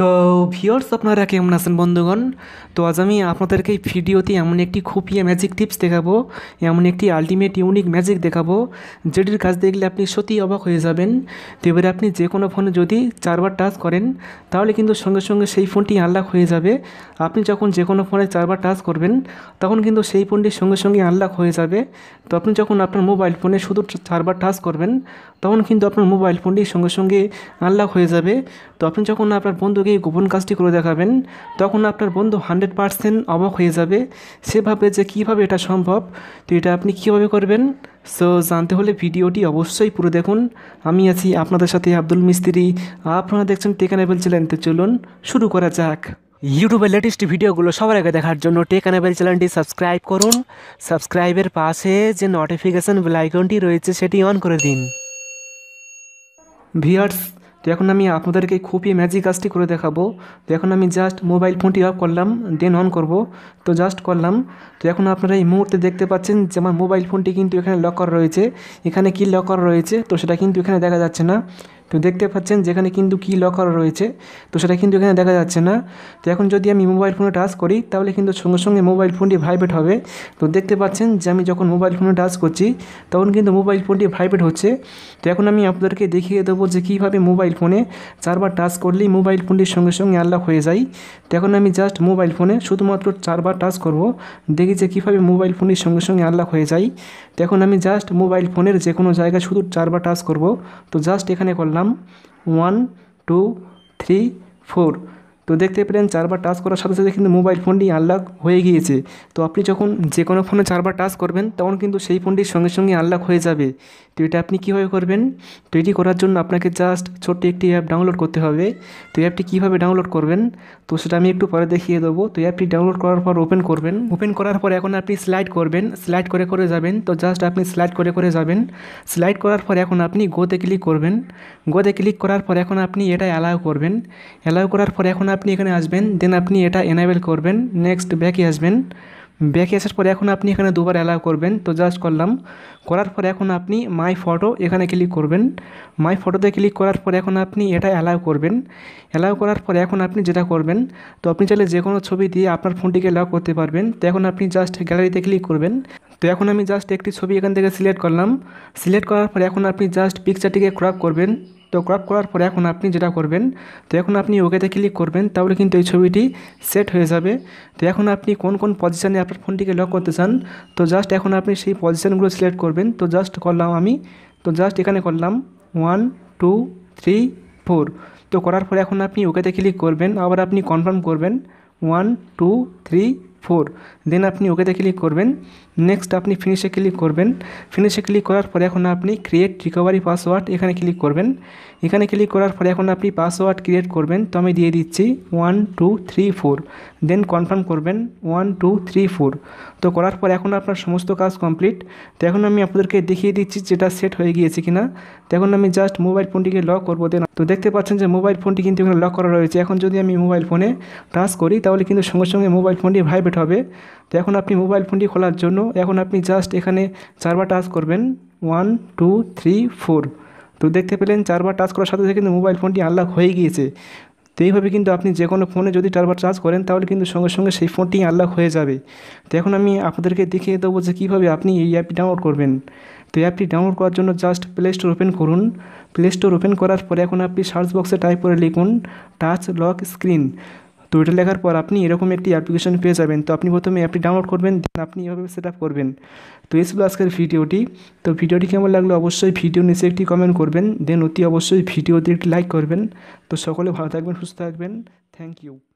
তো ভিওর্স আপনারা কেমন আছেন বন্ধুগণ তো আজ আমি আপনাদেরকে এই ভিডিওতে এমন একটি খুফিয়া ম্যাজিক টিপস দেখাবো এমন একটি আলটিমেট ইউনিক ম্যাজিক দেখাবো যেটির কাজ দেখলে আপনি সত্যি অবাক হয়ে যাবেন তো এবারে আপনি যে কোনো ফোনে যদি চারবার টাচ করেন তাহলে কিন্তু সঙ্গে সঙ্গে সেই ফোনটি আনলাক হয়ে যাবে আপনি যখন যে কোনো ফোনে চারবার টাচ করবেন তখন কিন্তু সেই ফোনটি সঙ্গে সঙ্গে আনলাক হয়ে যাবে তো আপনি যখন আপনার মোবাইল ফোনে শুধু চারবার টাচ করবেন তখন কিন্তু আপনার মোবাইল ফোনটি সঙ্গে সঙ্গে আনলাক হয়ে যাবে তো আপনি যখন আপনার বন্ধু বন্ধুকে এই গোপন কাজটি করে দেখাবেন তখন আপনার বন্ধু হান্ড্রেড পারসেন্ট অবাক হয়ে যাবে সে ভাবে যে কিভাবে এটা সম্ভব তো এটা আপনি কিভাবে করবেন সো জানতে হলে ভিডিওটি অবশ্যই পুরো দেখুন আমি আছি আপনাদের সাথে আব্দুল মিস্ত্রি আপনারা দেখছেন টেকানেবেল চ্যানেল তো চলুন শুরু করা যাক ইউটিউবের লেটেস্ট ভিডিওগুলো সবার আগে দেখার জন্য টেকানেবেল চ্যানেলটি সাবস্ক্রাইব করুন সাবস্ক্রাইবের পাশে যে নোটিফিকেশান বেল রয়েছে সেটি অন করে দিন ভিয়ার্স তো এখন আমি আপনাদেরকে খুবই ম্যাজিক কাজটি করে দেখাবো তো এখন আমি জাস্ট মোবাইল ফোনটি অফ করলাম দেন অন করব তো জাস্ট করলাম তো এখন আপনারা এই মুহূর্তে দেখতে পাচ্ছেন যে আমার মোবাইল ফোনটি কিন্তু এখানে লক করা রয়েছে এখানে কি লক করা রয়েছে তো সেটা কিন্তু এখানে দেখা যাচ্ছে না তো দেখতে পাচ্ছেন যেখানে কিন্তু কি লক করা রয়েছে তো সেটা কিন্তু এখানে দেখা যাচ্ছে না তো এখন যদি আমি মোবাইল ফোনে টাচ করি তাহলে কিন্তু সঙ্গে সঙ্গে মোবাইল ফোনটি ভাইব্রেট হবে তো দেখতে পাচ্ছেন যে আমি যখন মোবাইল ফোনে টাচ করছি তখন কিন্তু মোবাইল ফোনটি ভাইব্রেট হচ্ছে তো এখন আমি আপনাদেরকে দেখিয়ে দেবো যে কীভাবে মোবাইল ফোনে চারবার টাচ করলেই মোবাইল ফোনটির সঙ্গে সঙ্গে আনলক হয়ে যায় তো এখন আমি জাস্ট মোবাইল ফোনে শুধুমাত্র চারবার টাচ করব দেখি যে কীভাবে মোবাইল ফোনটির সঙ্গে সঙ্গে আনলক হয়ে যায় তো এখন আমি জাস্ট মোবাইল ফোনের যে কোনো জায়গায় শুধু চারবার টাচ করব তো জাস্ট এখানে করলাম করলাম ওয়ান টু থ্রি ফোর তো দেখতে পেলেন চারবার টাচ করার সাথে সাথে কিন্তু মোবাইল ফোনটি আনলক হয়ে গিয়েছে তো আপনি যখন যে কোনো ফোনে চারবার টাচ করবেন তখন কিন্তু সেই ফোনটির সঙ্গে সঙ্গে আনলক হয়ে যাবে তো এটা আপনি কীভাবে করবেন তো এটি করার জন্য আপনাকে জাস্ট ছোট্ট একটি অ্যাপ ডাউনলোড করতে হবে তো অ্যাপটি কীভাবে ডাউনলোড করবেন তো সেটা আমি একটু পরে দেখিয়ে দেবো তো অ্যাপটি ডাউনলোড করার পর ওপেন করবেন ওপেন করার পর এখন আপনি স্লাইড করবেন স্লাইড করে করে যাবেন তো জাস্ট আপনি স্লাইড করে করে যাবেন স্লাইড করার পর এখন আপনি গোতে ক্লিক করবেন গোতে ক্লিক করার পর এখন আপনি এটা অ্যালাউ করবেন অ্যালাউ করার পর এখন আপনি এখানে আসবেন দেন আপনি এটা এনাবেল করবেন নেক্সট ব্যাকে আসবেন ব্যাকে আসার পরে এখন আপনি এখানে দুবার অ্যালাউ করবেন তো জাস্ট করলাম করার পরে এখন আপনি মাই ফটো এখানে ক্লিক করবেন মাই ফটোতে ক্লিক করার পরে এখন আপনি এটা অ্যালাউ করবেন অ্যালাউ করার পরে এখন আপনি যেটা করবেন তো আপনি চাইলে যে কোনো ছবি দিয়ে আপনার ফোনটিকে অ্যালাউ করতে পারবেন তো এখন আপনি জাস্ট গ্যালারিতে ক্লিক করবেন তো এখন আমি জাস্ট একটি ছবি এখান থেকে সিলেক্ট করলাম সিলেক্ট করার পরে এখন আপনি জাস্ট পিকচারটিকে ক্রপ করবেন তো ক্রপ করার পরে এখন আপনি যেটা করবেন তো এখন আপনি ওকেতে ক্লিক করবেন তাহলে কিন্তু এই ছবিটি সেট হয়ে যাবে তো এখন আপনি কোন কোন পজিশানে আপনার ফোনটিকে লক করতে চান তো জাস্ট এখন আপনি সেই পজিশানগুলো সিলেক্ট করবেন তো জাস্ট করলাম আমি তো জাস্ট এখানে করলাম ওয়ান টু থ্রি ফোর তো করার পরে এখন আপনি ওকেতে ক্লিক করবেন আবার আপনি কনফার্ম করবেন one two three four then আপনি ওকেতে ক্লিক করবেন নেক্সট আপনি ফিনিশে ক্লিক করবেন ফিনিশে ক্লিক করার পরে এখন আপনি ক্রিয়েট রিকভারি পাসওয়ার্ড এখানে ক্লিক করবেন এখানে ক্লিক করার পরে এখন আপনি পাসওয়ার্ড ক্রিয়েট করবেন তো আমি দিয়ে দিচ্ছি one two three four then confirm করবেন ওয়ান টু থ্রি ফোর তো করার পর এখন আপনার সমস্ত কাজ কমপ্লিট তো এখন আমি আপনাদেরকে দেখিয়ে দিচ্ছি যেটা সেট হয়ে গিয়েছে কিনা তো এখন আমি জাস্ট মোবাইল ফোনটিকে লক করবো দেন তো দেখতে পাচ্ছেন যে মোবাইল ফোনটি কিন্তু এখানে লক করা রয়েছে এখন যদি আমি মোবাইল ফোনে টাচ করি তাহলে কিন্তু সঙ্গে সঙ্গে মোবাইল ফোনটি ভাইব্রেট হবে তো এখন আপনি মোবাইল ফোনটি খোলার জন্য এখন আপনি জাস্ট এখানে চারবার টাচ করবেন ওয়ান টু থ্রি ফোর তো দেখতে পেলেন চারবার টাচ করার সাথে সাথে কিন্তু মোবাইল ফোনটি আনলক হয়ে গিয়েছে তো এইভাবে কিন্তু আপনি যে কোনো ফোনে যদি চারবার চার্জ করেন তাহলে কিন্তু সঙ্গে সঙ্গে সেই ফোনটি আনলক হয়ে যাবে তো এখন আমি আপনাদেরকে দেখিয়ে দেবো যে কীভাবে আপনি এই অ্যাপটি ডাউনলোড করবেন তো অ্যাপটি ডাউনলোড করার জন্য জাস্ট প্লে স্টোর ওপেন করুন প্লে স্টোর ওপেন করার পরে এখন আপনি সার্চ বক্সে টাইপ করে লিখুন টাচ লক স্ক্রিন তো এটা লেখার পর আপনি এরকম একটি অ্যাপ্লিকেশন পেয়ে যাবেন তো আপনি প্রথমে অ্যাপটি ডাউনলোড করবেন দেন আপনি এভাবে সেট আপ করবেন তো এসব আজকের ভিডিওটি তো ভিডিওটি কেমন লাগলো অবশ্যই ভিডিও নিচে একটি কমেন্ট করবেন দেন অতি অবশ্যই ভিডিওতে একটি লাইক করবেন তো সকলে ভালো থাকবেন সুস্থ থাকবেন থ্যাংক ইউ